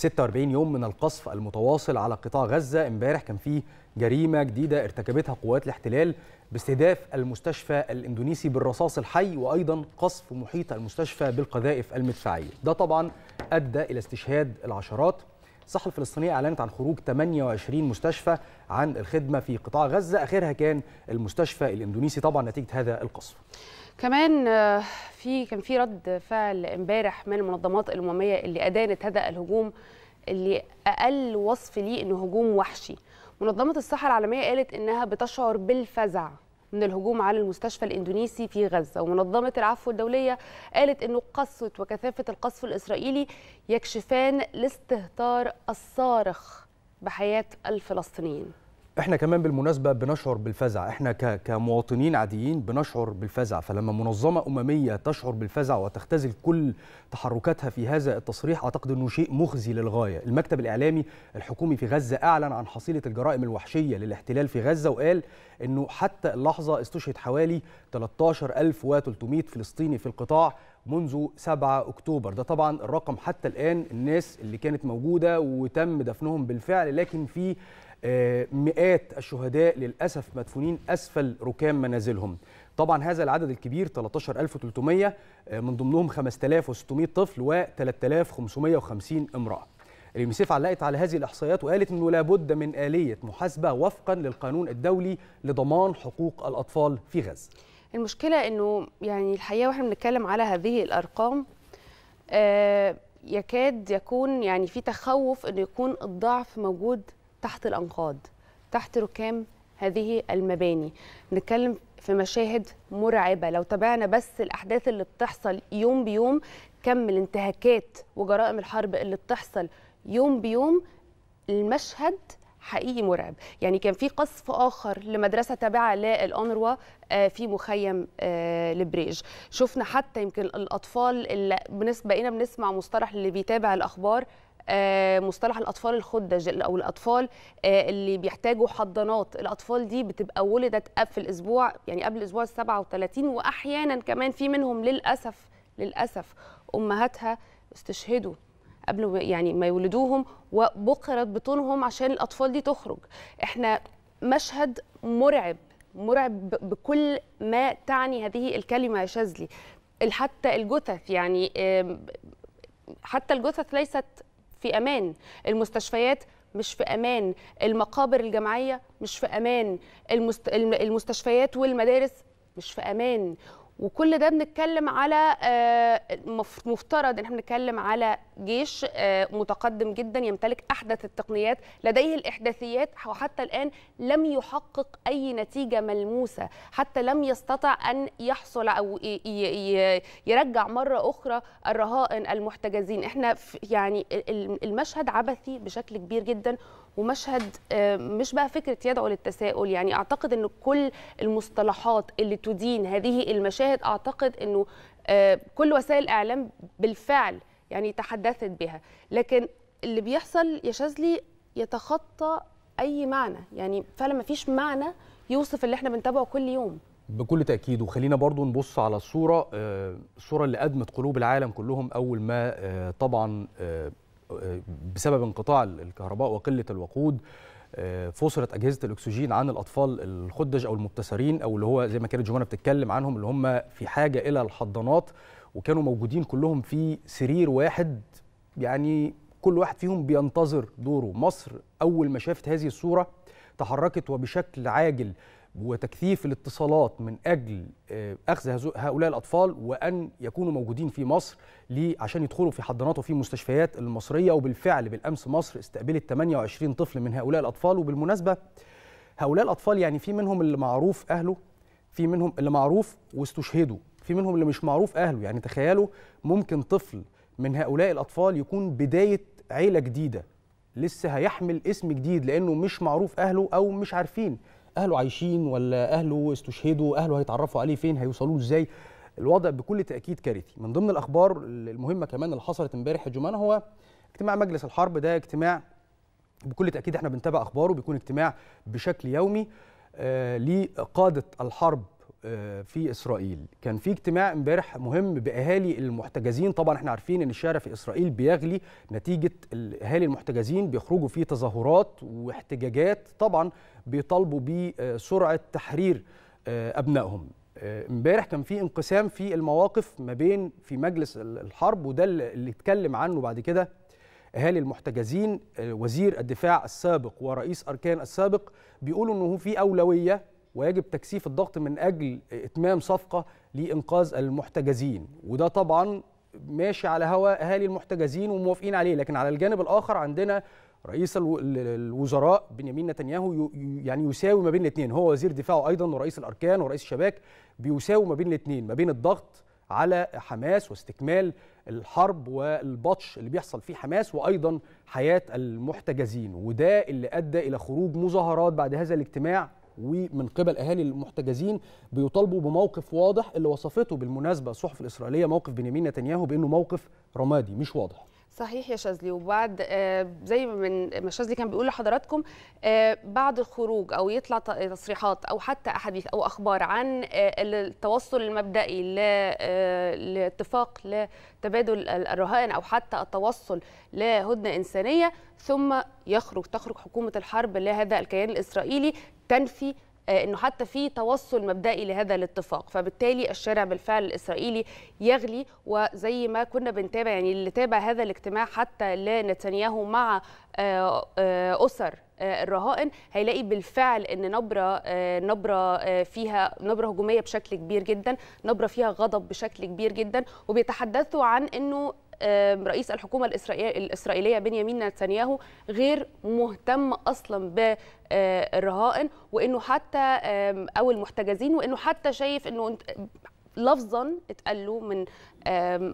46 يوم من القصف المتواصل على قطاع غزة امبارح كان فيه جريمة جديدة ارتكبتها قوات الاحتلال باستهداف المستشفى الاندونيسي بالرصاص الحي وايضا قصف محيط المستشفى بالقذائف المدفعية ده طبعا ادى الى استشهاد العشرات الصحة الفلسطينية أعلنت عن خروج 28 مستشفى عن الخدمة في قطاع غزة آخرها كان المستشفى الإندونيسي طبعا نتيجة هذا القصف كمان في كان في رد فعل امبارح من المنظمات الامميه اللي ادانت هذا الهجوم اللي اقل وصف ليه انه هجوم وحشي منظمه الصحه العالميه قالت انها بتشعر بالفزع من الهجوم على المستشفى الاندونيسي في غزه ومنظمه العفو الدوليه قالت انه قسوه وكثافه القصف الاسرائيلي يكشفان لاستهتار الصارخ بحياه الفلسطينيين احنا كمان بالمناسبه بنشعر بالفزع احنا كمواطنين عاديين بنشعر بالفزع فلما منظمه امميه تشعر بالفزع وتختزل كل تحركاتها في هذا التصريح اعتقد انه شيء مخزي للغايه المكتب الاعلامي الحكومي في غزه اعلن عن حصيله الجرائم الوحشيه للاحتلال في غزه وقال انه حتى اللحظه استشهد حوالي 13300 فلسطيني في القطاع منذ 7 اكتوبر ده طبعا الرقم حتى الان الناس اللي كانت موجوده وتم دفنهم بالفعل لكن في آه، مئات الشهداء للأسف مدفونين أسفل ركام منازلهم طبعا هذا العدد الكبير 13300 آه، من ضمنهم 5600 طفل و 3550 امرأة اليونيسيف علقت على هذه الإحصائيات وقالت أنه لابد من آلية محاسبة وفقا للقانون الدولي لضمان حقوق الأطفال في غزة المشكلة أنه يعني الحقيقة وإحنا بنتكلم على هذه الأرقام آه يكاد يكون يعني في تخوف أنه يكون الضعف موجود تحت الأنقاض تحت ركام هذه المباني نتكلم في مشاهد مرعبة لو تابعنا بس الأحداث اللي بتحصل يوم بيوم كم الانتهاكات وجرائم الحرب اللي بتحصل يوم بيوم المشهد حقيقي مرعب يعني كان في قصف اخر لمدرسه تابعه للانروا آه، في مخيم آه، لبريج شفنا حتى يمكن الاطفال اللي بقينا بنسمع مصطلح اللي بيتابع الاخبار آه، مصطلح الاطفال الخدج او الاطفال آه، اللي بيحتاجوا حضانات الاطفال دي بتبقى ولدت في الاسبوع يعني قبل الاسبوع ال37 واحيانا كمان في منهم للاسف للاسف امهاتها استشهدوا قبل يعني ما يولدوهم وبقرت بطونهم عشان الاطفال دي تخرج احنا مشهد مرعب مرعب بكل ما تعني هذه الكلمه يا شاذلي حتى الجثث يعني حتى الجثث ليست في امان المستشفيات مش في امان المقابر الجماعيه مش في امان المست... المستشفيات والمدارس مش في امان وكل ده بنتكلم على آه، مفترض ان احنا بنتكلم على جيش آه، متقدم جدا يمتلك احدث التقنيات لديه الاحداثيات وحتى الان لم يحقق اي نتيجه ملموسه حتى لم يستطع ان يحصل او يرجع مره اخرى الرهائن المحتجزين احنا يعني المشهد عبثي بشكل كبير جدا ومشهد آه، مش بقى فكره يدعو للتساؤل يعني اعتقد ان كل المصطلحات اللي تدين هذه المشاهد اعتقد انه آه، كل وسائل الاعلام بالفعل يعني تحدثت بها لكن اللي بيحصل يا شاذلي يتخطى اي معنى يعني فعلا ما فيش معنى يوصف اللي احنا بنتابعه كل يوم بكل تاكيد وخلينا برضو نبص على الصوره آه، الصوره اللي ادمت قلوب العالم كلهم اول ما طبعا بسبب انقطاع الكهرباء وقله الوقود آه، فصلت اجهزه الاكسجين عن الاطفال الخدج او المبتسرين او اللي هو زي ما كانت جمانه بتتكلم عنهم اللي هم في حاجه الى الحضانات وكانوا موجودين كلهم في سرير واحد يعني كل واحد فيهم بينتظر دوره مصر اول ما شافت هذه الصوره تحركت وبشكل عاجل وتكثيف الاتصالات من اجل آه، اخذ هؤلاء الاطفال وان يكونوا موجودين في مصر عشان يدخلوا في حضانات وفي مستشفيات المصريه وبالفعل بالامس مصر استقبلت 28 طفل من هؤلاء الاطفال وبالمناسبه هؤلاء الاطفال يعني في منهم اللي معروف اهله في منهم اللي معروف واستشهدوا في منهم اللي مش معروف اهله يعني تخيلوا ممكن طفل من هؤلاء الاطفال يكون بدايه عيله جديده لسه هيحمل اسم جديد لانه مش معروف اهله او مش عارفين اهله عايشين ولا اهله استشهدوا اهله هيتعرفوا عليه فين هيوصلوا ازاي الوضع بكل تاكيد كارثي من ضمن الاخبار المهمه كمان اللي حصلت امبارح الجمعه هو اجتماع مجلس الحرب ده اجتماع بكل تاكيد احنا بنتابع اخباره بيكون اجتماع بشكل يومي آه لقاده الحرب آه، في اسرائيل كان في اجتماع امبارح مهم باهالي المحتجزين طبعا احنا عارفين ان الشارع في اسرائيل بيغلي نتيجه الاهالي المحتجزين بيخرجوا في تظاهرات واحتجاجات طبعا بيطالبوا بسرعه تحرير آه، ابنائهم آه، امبارح كان في انقسام في المواقف ما بين في مجلس الحرب وده اللي اتكلم عنه بعد كده اهالي المحتجزين وزير الدفاع السابق ورئيس اركان السابق بيقولوا انه في اولويه ويجب تكثيف الضغط من اجل اتمام صفقه لانقاذ المحتجزين وده طبعا ماشي على هوا اهالي المحتجزين وموافقين عليه لكن على الجانب الاخر عندنا رئيس الوزراء بنيامين نتنياهو يعني يساوي ما بين الاثنين هو وزير دفاعه ايضا ورئيس الاركان ورئيس الشباك بيساوي ما بين الاثنين ما بين الضغط على حماس واستكمال الحرب والبطش اللي بيحصل فيه حماس وايضا حياه المحتجزين وده اللي ادى الى خروج مظاهرات بعد هذا الاجتماع ومن قبل اهالي المحتجزين بيطالبوا بموقف واضح اللي وصفته بالمناسبه الصحف الاسرائيليه موقف بنيامين نتنياهو بانه موقف رمادي مش واضح صحيح يا شاذلي وبعد آه، زي ما شاذلي كان بيقول لحضراتكم آه، بعد الخروج او يطلع تصريحات او حتى احاديث او اخبار عن آه، التوصل المبدئي لاتفاق لتبادل الرهائن او حتى التوصل لهدنه انسانيه ثم يخرج تخرج حكومه الحرب لهذا الكيان الاسرائيلي تنفي آه، انه حتى في توصل مبدئي لهذا الاتفاق فبالتالي الشارع بالفعل الاسرائيلي يغلي وزي ما كنا بنتابع يعني اللي تابع هذا الاجتماع حتى لنتنياهو مع آه، آه، اسر الرهائن هيلاقي بالفعل ان نبره نبره فيها نبره هجوميه بشكل كبير جدا نبره فيها غضب بشكل كبير جدا وبيتحدثوا عن انه رئيس الحكومه الاسرائيليه بنيامين نتنياهو غير مهتم اصلا بالرهائن وانه حتى او المحتجزين وانه حتى شايف انه لفظا اتقال له من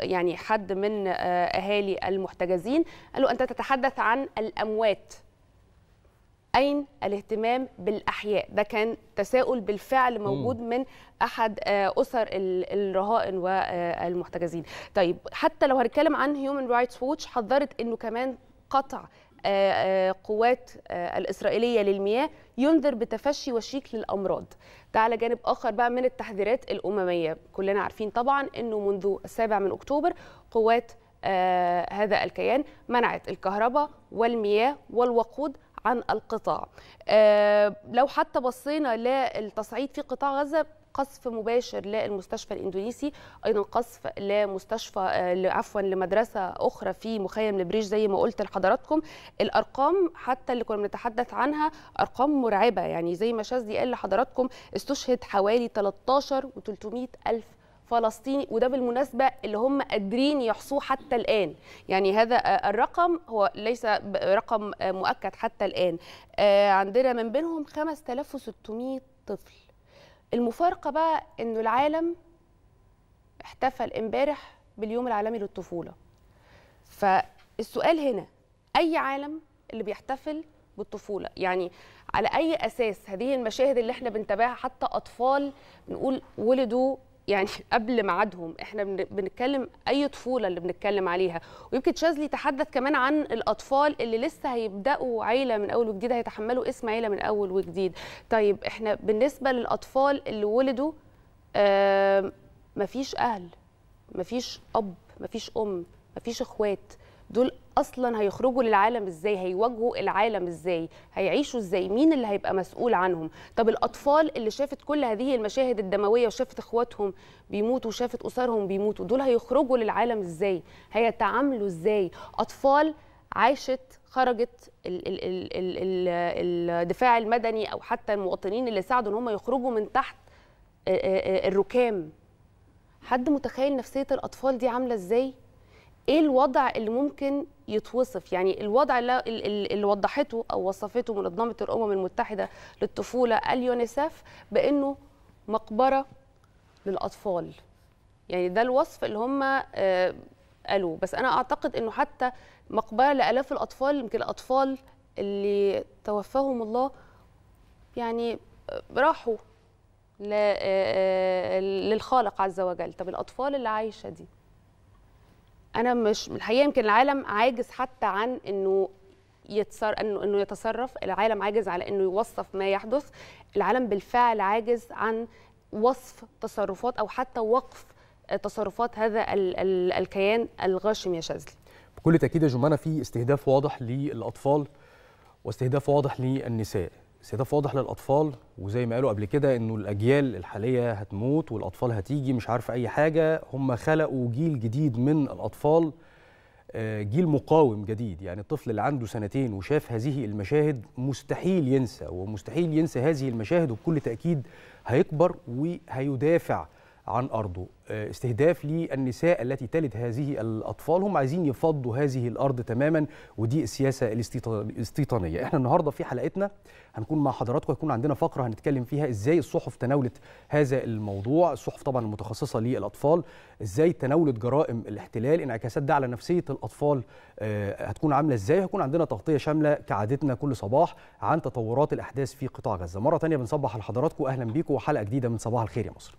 يعني حد من آه، اهالي المحتجزين قال له انت تتحدث عن الاموات أين الاهتمام بالأحياء ده كان تساؤل بالفعل موجود من أحد آه، أسر الرهائن والمحتجزين طيب حتى لو هنتكلم عن هيومن رايتس ووتش حذرت أنه كمان قطع آه، آه، قوات الإسرائيلية للمياه ينذر بتفشي وشيك للأمراض ده على جانب آخر بقى من التحذيرات الأممية كلنا عارفين طبعا أنه منذ السابع من أكتوبر قوات آه هذا الكيان منعت الكهرباء والمياه والوقود عن القطاع آه، لو حتى بصينا للتصعيد في قطاع غزة قصف مباشر للمستشفى الاندونيسي ايضا قصف لمستشفى آه، عفوا لمدرسه اخرى في مخيم لبريش زي ما قلت لحضراتكم الارقام حتى اللي كنا بنتحدث عنها ارقام مرعبه يعني زي ما شاذلي قال لحضراتكم استشهد حوالي 13 و300 الف فلسطيني وده بالمناسبة اللي هم قادرين يحصوه حتى الآن يعني هذا آه، الرقم هو ليس رقم آه، مؤكد حتى الآن آه، عندنا من بينهم 5600 طفل المفارقة بقى أنه العالم احتفل امبارح باليوم العالمي للطفولة فالسؤال هنا أي عالم اللي بيحتفل بالطفولة يعني على أي أساس هذه المشاهد اللي احنا بنتابعها حتى أطفال بنقول ولدوا يعني قبل ميعادهم احنا بنتكلم اي طفوله اللي بنتكلم عليها ويمكن شازلي تحدث كمان عن الاطفال اللي لسه هيبداوا عيله من اول وجديد هيتحملوا اسم عيله من اول وجديد طيب احنا بالنسبه للاطفال اللي ولدوا مفيش اهل مفيش اب مفيش ام مفيش اخوات دول اصلا هيخرجوا للعالم ازاي هيواجهوا العالم ازاي هيعيشوا ازاي مين اللي هيبقى مسؤول عنهم طب الاطفال اللي شافت كل هذه المشاهد الدمويه وشافت اخواتهم بيموتوا وشافت اسرهم بيموتوا دول هيخرجوا للعالم ازاي هيتعاملوا ازاي اطفال عاشت خرجت ال ال ال الدفاع المدني او حتى المواطنين اللي ساعدوا ان هم يخرجوا من تحت آه، آه، آه، الركام حد متخيل نفسيه الاطفال دي عامله ازاي ايه الوضع اللي ممكن يتوصف يعني الوضع اللي, اللي وضحته او وصفته منظمه الامم المتحده للطفوله اليونيسف بانه مقبره للاطفال يعني ده الوصف اللي هم آه، قالوه بس انا اعتقد انه حتى مقبره لالاف الاطفال يمكن الاطفال اللي توفاهم الله يعني آه، راحوا آه، للخالق عز وجل طب الاطفال اللي عايشه دي انا مش الحقيقه يمكن العالم عاجز حتى عن انه يتصر انه انه يتصرف العالم عاجز على انه يوصف ما يحدث العالم بالفعل عاجز عن وصف تصرفات او حتى وقف تصرفات هذا ال ال الكيان الغاشم يا شاذلي بكل تاكيد يا جمانه في استهداف واضح للاطفال واستهداف واضح للنساء استهداف واضح للاطفال وزي ما قالوا قبل كده انه الاجيال الحاليه هتموت والاطفال هتيجي مش عارفه اي حاجه هم خلقوا جيل جديد من الاطفال آه، جيل مقاوم جديد يعني الطفل اللي عنده سنتين وشاف هذه المشاهد مستحيل ينسى ومستحيل ينسى هذه المشاهد وبكل تاكيد هيكبر وهيدافع عن أرضه آه، استهداف للنساء التي تلد هذه الأطفال هم عايزين يفضوا هذه الأرض تماما ودي السياسة الاستيطانية احنا النهاردة في حلقتنا هنكون مع حضراتكم هيكون عندنا فقرة هنتكلم فيها ازاي الصحف تناولت هذا الموضوع الصحف طبعا المتخصصة للأطفال ازاي تناولت جرائم الاحتلال انعكاسات ده على نفسية الأطفال آه، هتكون عاملة ازاي هيكون عندنا تغطية شاملة كعادتنا كل صباح عن تطورات الأحداث في قطاع غزة مرة تانية بنصبح لحضراتكم أهلا بيكم وحلقة جديدة من صباح الخير يا مصر